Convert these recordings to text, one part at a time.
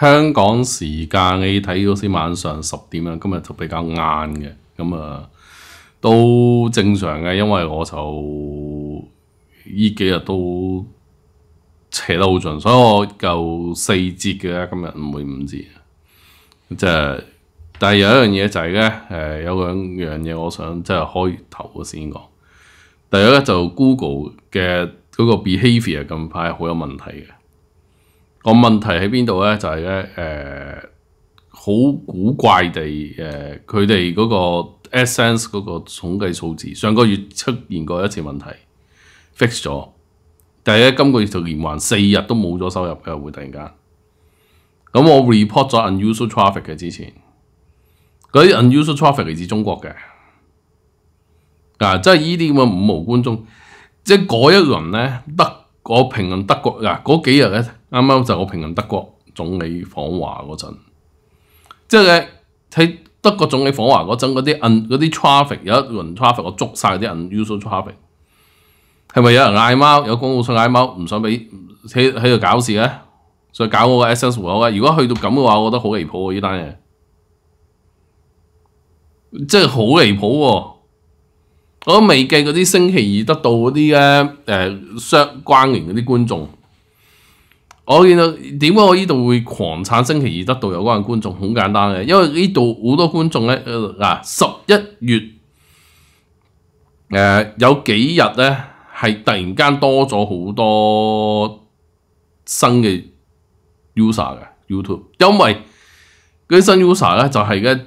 香港時間你睇到先晚上十點啦，今日就比較晏嘅，咁啊都正常嘅，因為我就依幾日都扯得好盡，所以我夠四節嘅，今日唔會五節，即係。但係有一樣嘢就係咧，誒有兩樣嘢我想即係開頭先講。第一咧就 Google 嘅嗰個 b e h a v i o r 近排好有問題嘅個問題喺邊度咧？就係咧誒好古怪地誒佢哋嗰個 Essence 嗰個統計數字上個月出現過一次問題，fix 咗，但係咧今個月就連環四日都冇咗收入嘅，會突然間咁我 report 咗 unusual traffic 嘅之前。嗰啲 unusual traffic 嚟自中國嘅，啊，即係呢啲咁嘅五毛觀眾，即係嗰一輪咧，德我评论德國嗱嗰幾日咧，啱啱就我评论德國總理訪華嗰陣，即係喺德國總理訪華嗰陣嗰啲 un 嗰啲 traffic 有一輪 traffic 我捉晒啲 unusual traffic，係咪有人嗌貓？有公务车嗌貓，唔想俾喺喺度搞事咧，想搞我个 essence 如果去到咁嘅話，我覺得好離譜喎，呢单嘢。即係好離譜喎！我未計嗰啲星期二得到嗰啲咧，誒相關聯嗰啲觀眾。我見到點解我呢度會狂產星期二得到有關嘅觀眾，好簡單嘅，因為呢度好多觀眾咧嗱十一月誒有幾日咧係突然間多咗好多新嘅 user 嘅 YouTube，因為嗰啲新 user 咧就係咧。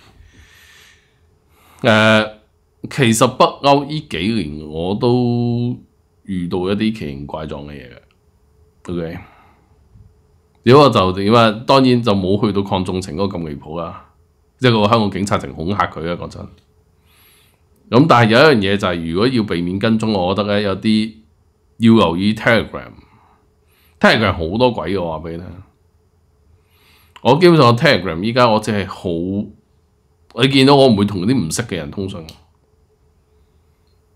其实北欧呢几年我都遇到一啲奇形怪状嘅嘢嘅，O K，如果我就點啊，当然就冇去到抗纵情嗰個咁離譜啦，即系个香港警察仲恐吓佢啊，讲真。咁但係有一样嘢就是，如果要避免跟踪，我觉得咧有啲要留意 Telegram，Telegram 好多鬼嘅，我话俾你听。我基本上 Telegram 依家我只係好。你見到我唔會同啲唔識嘅人通訊，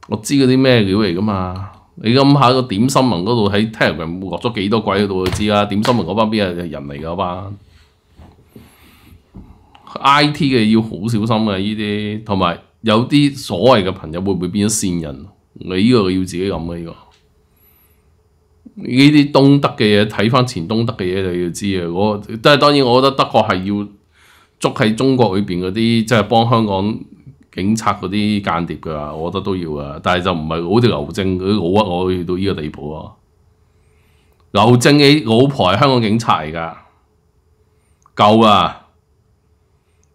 我知嗰啲咩料嚟噶嘛？你諗下個點新聞嗰度喺 Telegram 落咗幾多鬼嗰度就知啦。點新聞嗰班邊係人嚟噶嘛？IT 嘅要好小心嘅呢啲，同埋有啲所謂嘅朋友會唔會變咗線人？你呢個要自己諗嘅呢個，呢啲東德嘅嘢睇翻前東德嘅嘢就要知啊。我但係當然，我覺得德國係要。捉喺中國裏邊嗰啲，即係幫香港警察嗰啲間諜㗎，我覺得都要啊。但係就唔係好似劉正啲老屈，我去到依個地步啊！劉正嘅老婆係香港警察嚟噶，夠啊！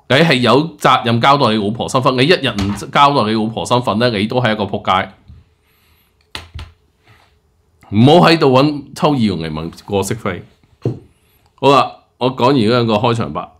你係有責任交代你老婆身份，你一日唔交代你老婆身份咧，你都係一個仆街。唔好喺度揾抽意用嚟問過息費。好啦，我講完一個開場白。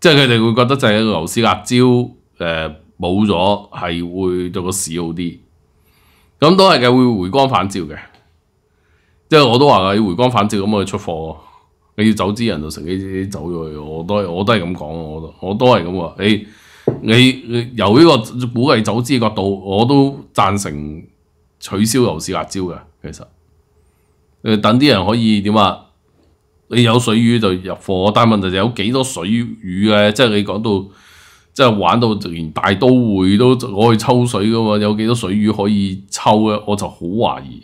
即係佢哋會覺得就係一個牛屎辣椒，誒冇咗係會做個市好啲，咁都係嘅，會回光返照嘅。即係我都話要回光返照咁去出貨，你要走資人就食啲走咗去，我都我都係咁講，我都我都係咁話。你你由呢個估計走資嘅角度，我都贊成取消牛屎辣椒嘅，其實等啲人可以點啊？你有水魚就入貨，但係問題就有幾多水魚咧？即係你講到，即係玩到連大都會都可以抽水噶嘛？有幾多水魚可以抽咧？我就好懷疑。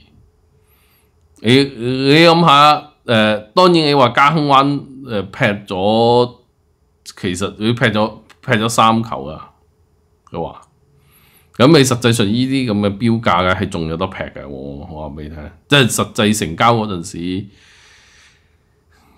你你諗下，誒當然你話加亨灣誒劈咗，其實佢劈咗劈咗三球啊，佢話。咁你實際上呢啲咁嘅標價嘅係仲有得劈嘅，我我話俾你聽，即係實際成交嗰陣時。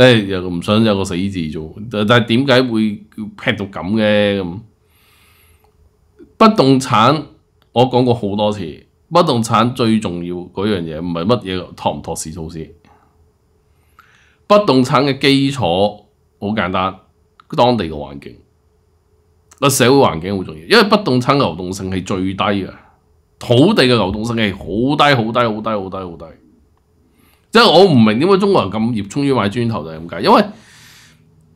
誒有唔想有個死字做，但係點解會劈到咁嘅咁？不動產我講過好多次，不動產最重要嗰樣嘢唔係乜嘢，託唔託市措施。不動產嘅基礎好簡單，當地嘅環境個社會環境好重要，因為不動產流動性係最低嘅，土地嘅流動性係好低好低好低好低好低。即系我唔明点解中国人咁热衷于买砖头就系咁解，因为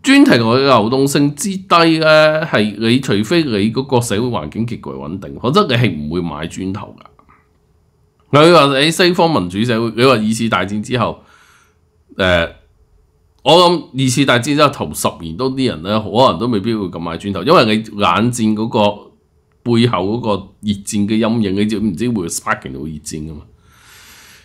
砖头佢流动性之低咧，系你除非你嗰个社会环境极具稳定，否则你系唔会买砖头噶。你话喺西方民主社会，你话二次大战之后，诶，我谂二次大战之后头十年多啲人咧，可能都未必会咁买砖头，因为你冷战嗰个背后嗰个热战嘅阴影，你唔知会 sparking 到热战噶嘛。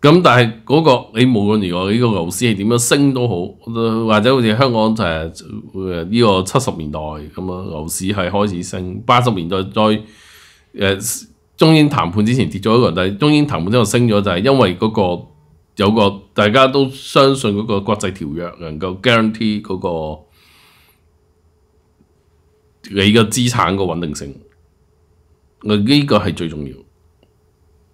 咁但係嗰個你無論如何，呢個牛市點樣升都好，或者好似香港就係呢個七十年代咁啊，牛市係開始升。八十年代再誒中英談判之前跌咗一個輪，但係中英談判之後升咗，就係因為嗰個有個大家都相信嗰個國際條約能夠 guarantee 嗰個你嘅資產嘅穩定性，我呢個係最重要。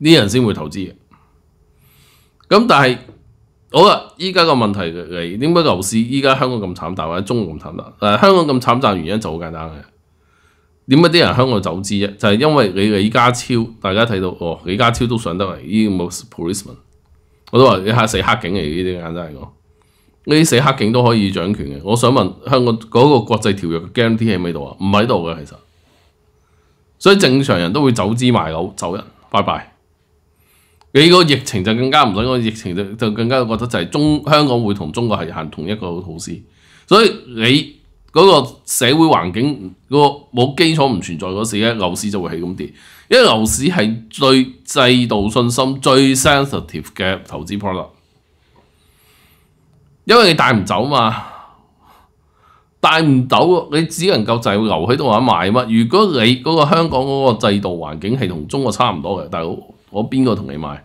啲人先會投資嘅，咁但係好啦。依家個問題嚟點解樓市依家香港咁慘淡，或者中國咁慘淡？誒，香港咁慘淡原因就好簡單嘅。點解啲人香港走資啫？就係因為你李家超，大家睇到哦，李家超都上得嚟，呢經冇 police man。我都話你下死黑警嚟，呢啲簡單嚟講，呢啲死黑警都可以掌權嘅。我想問香港嗰個國際條約 game 啲喺咪度啊？唔喺度嘅其實，所以正常人都會走資賣樓走人，拜拜。你個疫情就更加唔想講，疫情就就更加覺得就係中香港會同中國係行同一個好事，所以你嗰個社會環境嗰個冇基礎唔存在嗰時咧，樓市就會係咁跌，因為樓市係最制度信心最 sensitive 嘅投資 p r o d u c t 因為你帶唔走嘛，帶唔走，你只能夠就係留喺度話埋乜。如果你嗰個香港嗰個制度環境係同中國差唔多嘅，但佬。我邊個同你買？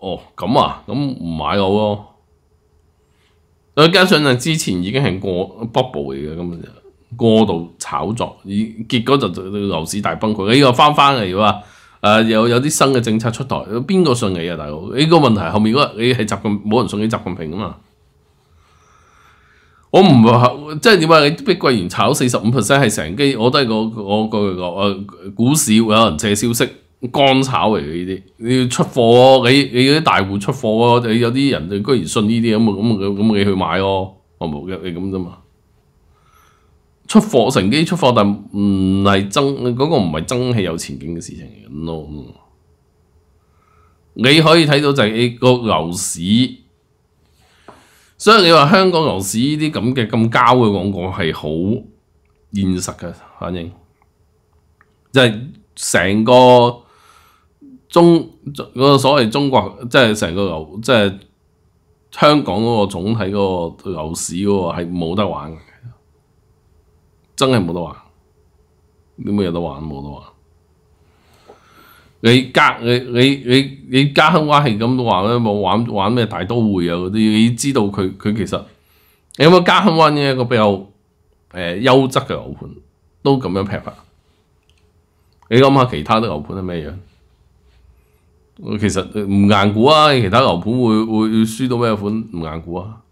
哦，咁啊，咁唔買好咯，再加上啊，之前已經係過 bubble 嚟嘅，咁啊，過度炒作，而結果就牛市大崩潰，呢個翻翻嚟話，啊，又有啲新嘅政策出台，邊個信你啊，大佬？呢個問題後面嗰，你係習近冇人信你習近平啊嘛，我唔話，即係點解你碧桂園炒四十五 percent 係成機，我都係個我個誒股市會有人借消息。干炒嚟嘅呢啲，你要出货，你你啲大户出货咯，你有啲人就居然信呢啲咁，咁咁咁你去买咯，我冇嘅，你咁啫嘛。出货成机出货，但唔系增，嗰个唔系增，系有前景嘅事情。嚟 no，你可以睇到就系个牛市，所以你话香港牛市呢啲咁嘅咁胶嘅，廣告系好现实嘅反应，即系成个。中嗰個所謂中國即係成個牛，即係香港嗰個總體嗰個牛市喎，係冇得玩嘅，真係冇得玩。你冇有得玩冇得玩？你加你你你你加亨灣係咁話咧，冇玩玩咩大都會啊嗰啲，你知道佢佢其實有冇加亨灣呢一個比較誒優質嘅牛盤都咁樣劈法？你諗下其他啲牛盤係咩樣？其實唔硬估啊，其他牛盤會会輸到咩款？唔硬估啊，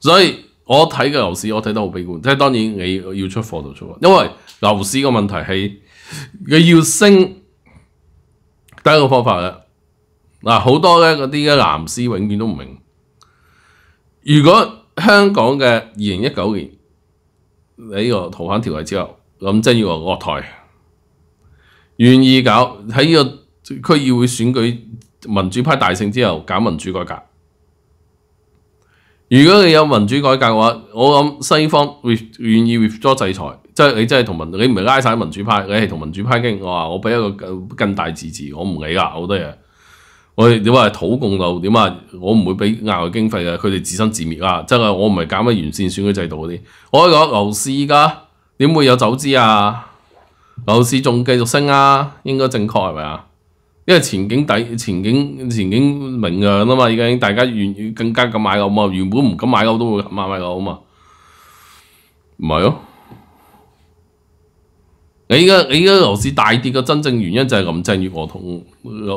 所以我睇嘅樓市我睇得好悲觀。即系當然你要出貨就出，因為樓市嘅問題係佢要升，第一個方法嘅嗱好多咧嗰啲藍師永遠都唔明。如果香港嘅二零一九年你個逃犯條例之後，咁真要話落台，願意搞喺呢个。區議會選舉民主派大勝之後，搞民主改革。如果你有民主改革嘅話，我諗西方願意 with w 制裁，即係你真係同民你唔係拉晒民主派，你係同民主派傾。我話我俾一個更大自治，我唔理啦好多嘢。我哋點話土共鬥點啊？我唔會俾額外經費嘅，佢哋自生自滅啊。真係我唔係搞乜完善選舉制度嗰啲。我講牛市依家點會有走姿啊？牛市仲繼續升啊，應該正確係咪啊？因為前景底、前景、前景明亮啊嘛！已经大家願更加咁買樓嘛，原本唔敢買樓都會买買樓啊嘛，唔係咯？你而家你而家楼市大跌嘅真正原因就係林鄭月娥同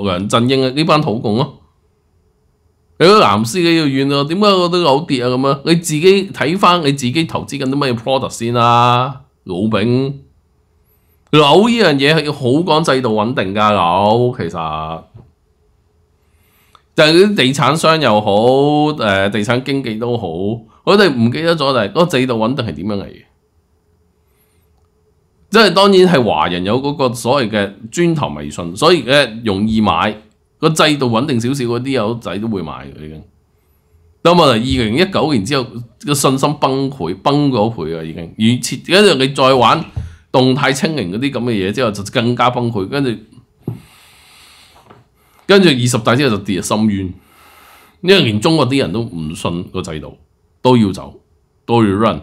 梁振英呢班土共咯。你个藍絲嘅要怨啊，點解我得好跌啊？咁啊，你自己睇翻你自己投資緊啲乜嘢 product 先啦，老炳。楼呢样嘢系要好讲制度稳定噶楼，其实就系啲地产商又好，诶地产经纪都好，我哋唔记得咗就系个制度稳定系点样嚟嘅，即系当然系华人有嗰个所谓嘅砖头迷信，所以诶容易买个制度稳定少少嗰啲友仔都会买嘅已经。我哋二零一九年之后个信心崩溃崩咗佢啊，已经而一且你再玩。動態清零嗰啲咁嘅嘢之後就更加崩潰，跟住跟住二十大之後就跌入深淵。因為連中國啲人都唔信個制度，都要走，都要 run。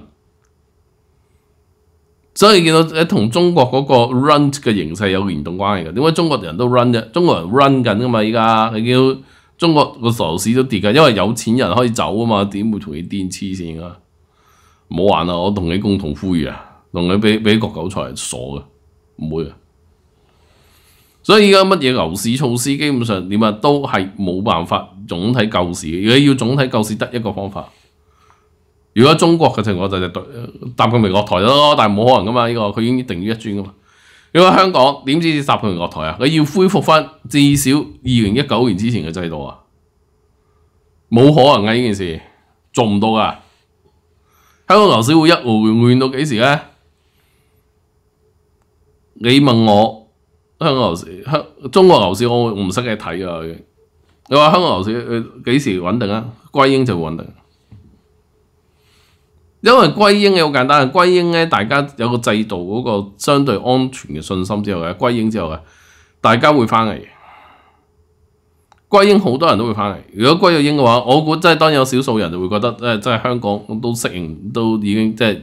所以見到你同中國嗰個 run 嘅形勢有連動關係嘅，點解中國人都 run 啫？中國人 run 緊噶嘛？依家你見到中國個傻市都跌嘅，因為有錢人可以走啊嘛，點會同你癲黐線啊？好玩啦！我同你共同呼籲啊！同你比国韭狗系傻嘅，唔會嘅。所以依家乜嘢牛市措施，基本上點啊都係冇辦法總體救市。果要總體救市得一個方法。如果中國嘅情況就係搭佢咪落台咯，但系冇可能噶嘛呢個，佢已經定於一尊噶嘛。如果香港點知搭佢咪落台啊？你要恢復翻至少二零一九年之前嘅制度啊，冇可能嘅呢件事做唔到噶。香港牛市會一回緩到幾時咧？你问我香港牛市、香中国牛市，我唔识嘅睇啊。你话香港牛市几时稳定啊？归英就稳定，因为归英嘅好简单歸归鹰咧，大家有个制度嗰个相对安全嘅信心之后嘅，归英之后啊，大家会翻嚟。归英好多人都会翻嚟。如果归咗英嘅话，我估真系当然有少数人就会觉得诶，真系香港都适应，都已经即系。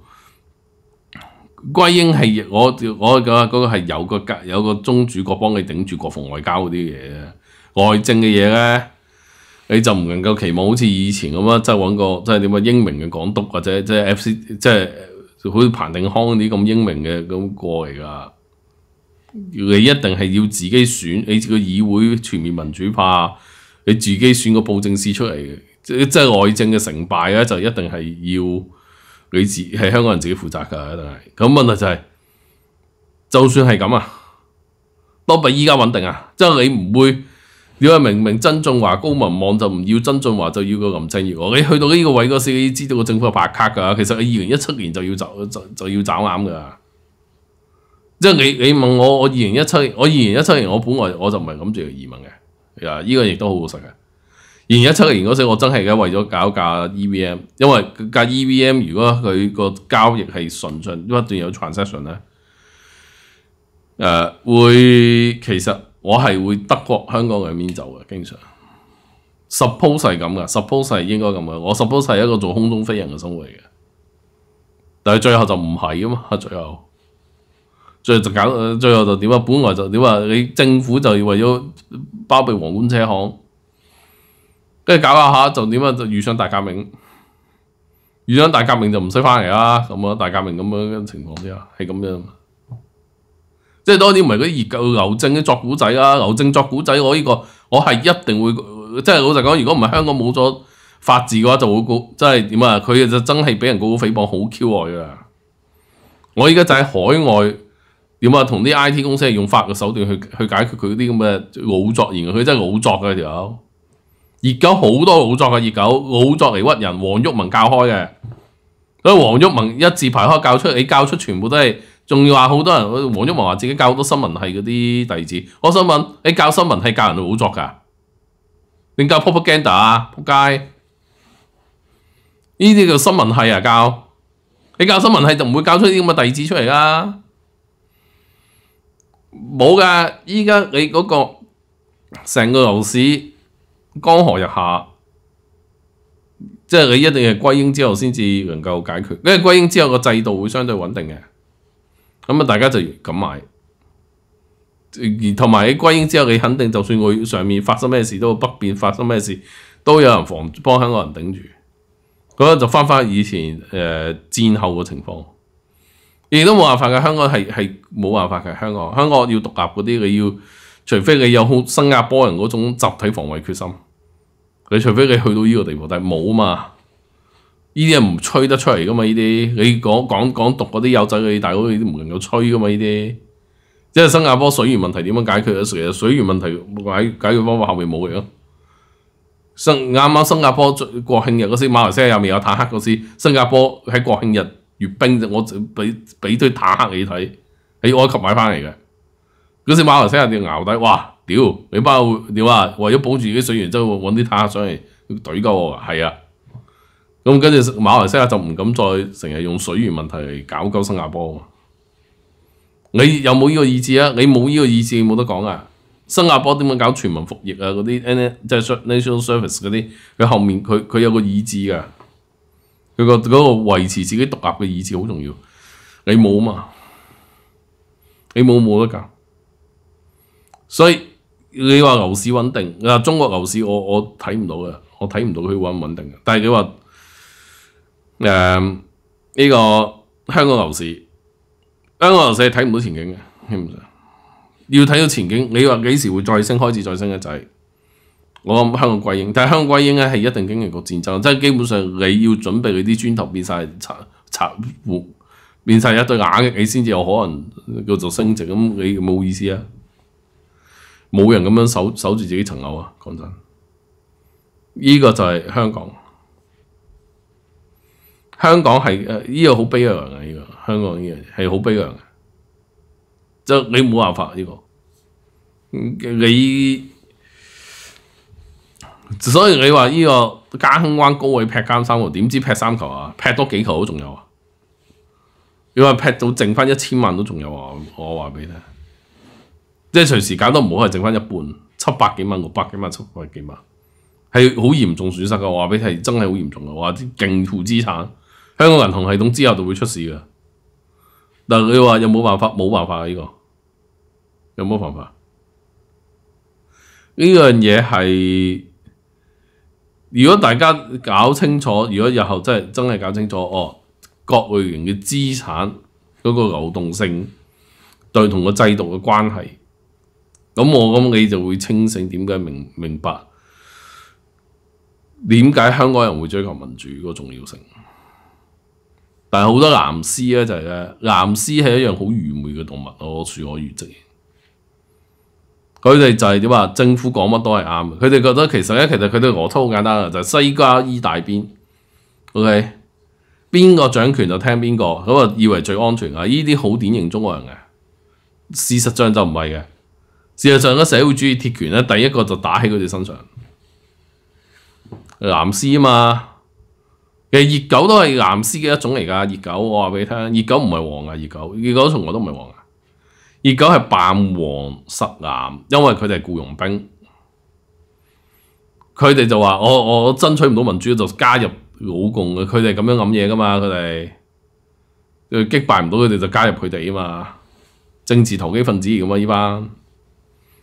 歸英係我我個嗰個係有個家有個宗主國幫你頂住國防外交嗰啲嘢外政嘅嘢咧，你就唔能夠期望好似以前咁啦，即係揾個即係點啊英明嘅港督或者即係 F C 即係好似彭定康嗰啲咁英明嘅咁過嚟㗎。你一定係要自己選，你個議會全面民主化，你自己選個報政司出嚟嘅，即係外政嘅成敗咧就一定係要。你自己係香港人自己負責㗎，一定係咁。問題就係，就算係咁啊，羅拔依家穩定啊，即係你唔會，你話明明曾俊華高文望就唔要，曾俊華就要個林鄭月娥。你去到呢個位嗰時，你知道個政府係白卡㗎。其實你二零一七年就要走，就就要走啱㗎。即係你你問我，我二零一七，我二零一七年我本來我就唔係諗住移民嘅，呀，依個亦都好好食嘅。二一七年嗰時，我真係嘅為咗搞架 EVM，因為架 EVM 如果佢個交易係順順不斷有 transaction 咧，誒會其實我係會德國香港兩邊走嘅，經常。Suppose 係咁嘅，Suppose 係應該咁嘅，我 Suppose 係一個做空中飛人嘅生活嚟嘅，但係最後就唔係啊嘛，最後，最就搞，最後就點啊？本來就點啊？你政府就要為咗包庇皇冠車行。跟住搞下下就點啊？就遇上大革命，遇上大革命就唔使翻嚟啦。咁啊，大革命咁樣嘅情況之下，係咁樣。即係當然唔係嗰啲熱舊劉正作古仔啦。劉正作古仔，我呢個我係一定會，即係老實講。如果唔係香港冇咗法治嘅話，就會即係點啊？佢就真係俾人告個誹謗，好 Q 外啊！我依家就喺海外，點啊？同啲 I T 公司係用法嘅手段去去解決佢啲咁嘅老作言，佢真係老作嘅條。熱狗好多老作嘅熱狗，老作嚟屈人。黃旭文教開嘅，所以黃旭文一字排開教出，你教出全部都係。仲要話好多人，黃旭文話自己教好多新聞系嗰啲弟子。我想問，你教新聞系教人老作㗎？你教撲撲驚打仆街，呢啲叫新聞系啊？教你教新聞系就唔會教出啲咁嘅弟子出嚟啦。冇㗎，依家你嗰個成個樓市。江河日下，即系你一定系归英之后先至能够解决，因为归英之后个制度会相对稳定嘅，咁啊大家就咁买，而同埋喺归英之后，你肯定就算我上面发生咩事都不边发生咩事都有人防帮香港人顶住，咁啊就翻翻以前诶战后嘅情况，亦都冇办法嘅，香港系系冇办法嘅，香港香港要独立嗰啲你要。除非你有新加坡人嗰種集體防衞決心，你除非你去到呢個地步，但係冇啊嘛，呢啲係唔吹得出嚟噶嘛，呢啲你講講講讀嗰啲幼仔，你大佬你都唔能夠吹噶嘛，呢啲即係新加坡水源問題點樣解決啊？成日水源問題解解決方法後面冇嘅，新啱啱新加坡國慶日嗰時，馬來西亞入面有坦克嗰時，新加坡喺國慶日越兵，我俾俾堆坦克你睇，喺埃及買翻嚟嘅。嗰時馬來西亞就牛底，哇屌你包屌啊！為咗保住自己水源，就揾啲塔上嚟怼鸠我，係啊！咁跟住馬來西亞就唔敢再成日用水源問題嚟搞鳩新加坡啊！你有冇呢個意志啊？你冇呢個意志，冇得講啊！新加坡點樣搞全民服役啊？嗰啲 N 即係 national service 嗰啲，佢後面佢佢有個意志噶，佢個嗰个維持自己獨立嘅意志好重要。你冇啊嘛，你冇冇得搞。所以你話牛市穩定啊？中國牛市我我睇唔到嘅，我睇唔到佢穩唔穩定嘅。但係你話誒呢個香港牛市，香港牛市睇唔到前景嘅，添。要睇到前景，你話幾時會再升？開始再升嘅就係我香港貴英。但係香港貴英咧係一定經歷过戰爭，即係基本上你要準備嗰啲磚頭變晒拆拆變晒一对眼，嘅，你先至有可能叫做升值。咁你冇意思啊！冇人咁样守守住自己层楼啊！讲真，呢个就系香港。香港系诶，呢个好悲凉嘅呢个。香港呢个系好悲凉嘅，就你冇办法呢个。你所以你话呢个加胸湾高位劈三三号，点知劈三球啊？劈多几球都仲有啊！你话劈到剩翻一千万都仲有啊？我话俾你。即系隨时揀都唔好系剩翻一半，七百几万、六百几万、七百几万，系好严重损失嘅。我话俾你听，真系好严重嘅。我话啲勁富资产，香港银行系统之后就会出事嘅。但系你话有冇办法？冇办法啊！呢个有冇办法？呢样嘢系如果大家搞清楚，如果日后真系真系搞清楚哦，各会员嘅资产嗰个流动性，對同个制度嘅关系。咁我咁你就會清醒，點解明明白點解香港人會追求民主個重要性？但係好多藍絲咧，就係咧藍絲係一樣好愚昧嘅動物我恕我愚直，佢哋就係點啊？政府講乜都係啱，佢哋覺得其實咧，其實佢哋俄操好簡單嘅，就係、西瓜依大邊。O K，邊個掌權就聽邊個咁啊？以為最安全啊！依啲好典型中國人嘅事實上就唔係嘅。事实上，个社会主义铁拳咧，第一个就打喺佢哋身上。蓝絲啊嘛，其实热狗都系蓝絲嘅一种嚟噶。热狗我话俾你听，热狗唔系黄牙，热狗热狗从来都唔系黄牙，热狗系扮黄實蓝，因为佢哋系雇佣兵。佢哋就话：我我争取唔到民主，就加入老共嘅。佢哋咁样谂嘢噶嘛，佢哋击败唔到佢哋就加入佢哋啊嘛。政治投机分子咁啊，依班。